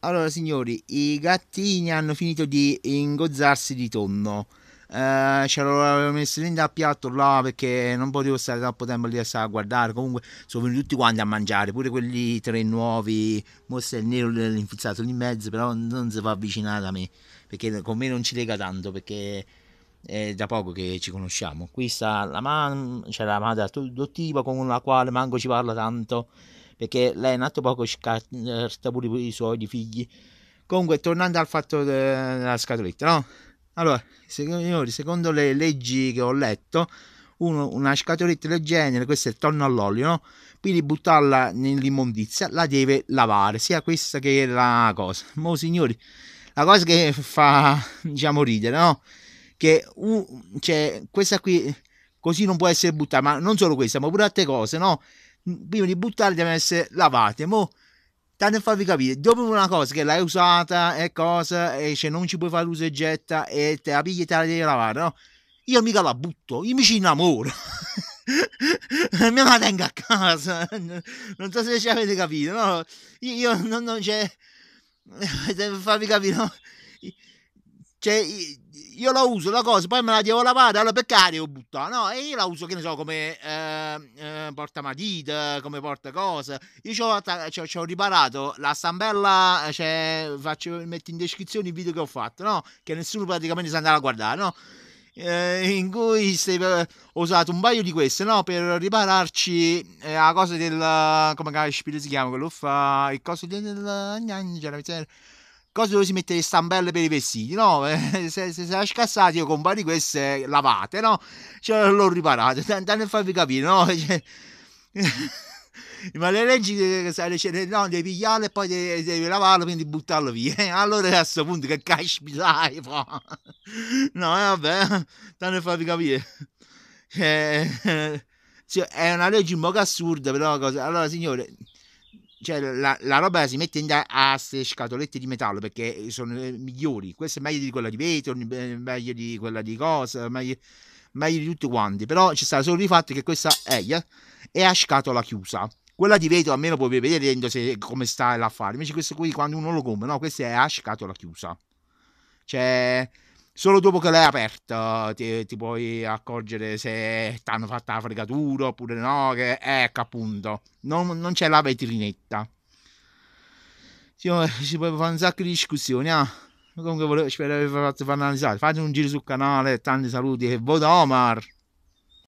Allora, signori, i gattini hanno finito di ingozzarsi di tonno. Eh, ce l'avevo messo dentro a piatto là perché non potevo stare troppo tempo lì a stare a guardare. Comunque sono venuti tutti quanti a mangiare, pure quelli tre nuovi. Mostra il nero l'infizzato lì in mezzo, però non si fa avvicinare a me perché con me non ci lega tanto perché è da poco che ci conosciamo. Qui sta la mamma, c'è la madre adottiva con la quale manco ci parla tanto perché lei è nato poco scarta eh, pure i suoi figli. Comunque, tornando al fatto della scatoletta, no? Allora, signori, secondo le leggi che ho letto, uno, una scatoletta del genere, questa è il tonno all'olio, no? Quindi buttarla nell'immondizia la deve lavare, sia questa che la cosa. Mo signori, la cosa che fa, diciamo, ridere, no? Che uh, cioè, questa qui così non può essere buttata, ma non solo questa, ma pure altre cose, no? prima di buttarli devono essere lavate. Mo, tanto per farvi capire, dopo una cosa che l'hai usata e cosa, e cioè non ci puoi fare uso e getta e te la pigli e te la devi lavare, no? Io mica la butto, io mi ci innamoro. me la tengo a casa. Non so se ci avete capito, no? Io, non, non c'è... Cioè... farvi capire, no? Cioè, io la uso la cosa, poi me la devo lavare, allora perché la devo buttare? No, e io la uso, che ne so, come eh, eh, portamatita, come porta cose. Io ci ho, ci ho, riparato la stampella, cioè, faccio, metto in descrizione il video che ho fatto, no? Che nessuno praticamente sa andare a guardare, no? Eh, in cui ho usato un paio di queste, no? Per ripararci la cosa del... come si chiama? Quello fa... il coso del cosa dove si mette le stampelle per i vestiti, no? se, se, se scassate io compari queste lavate, no? Cioè, l'ho riparato, tanto per farvi capire, no? Cioè... ma le leggi eh, sai, no, devi pigliarle e poi devi, devi lavarlo quindi buttarlo via allora a questo punto che caspita no eh, vabbè tanto farvi capire cioè, cioè, è una legge un po' assurda però cosa... allora signore cioè la, la, roba si mette in da, a queste scatolette di metallo perché sono eh, migliori. Questa è meglio di quella di vetro, meglio di quella di cosa, meglio, meglio di tutti quanti. Però ci sta solo il fatto che questa è, è a scatola chiusa. Quella di vetro almeno puoi vedere dentro se, come sta l'affare. Invece questo qui quando uno lo compra, no, questa è a scatola chiusa. Cioè, Solo dopo che l'hai aperto ti, ti puoi accorgere se ti hanno fatto la fregatura oppure no. Che, ecco appunto, non, non c'è la vetrinetta. Sì, si può fare un sacco di discussioni. Ah. Comunque volevo, spero di aver fatto analizzare. Fate un giro sul canale. Tanti saluti e voto Omar.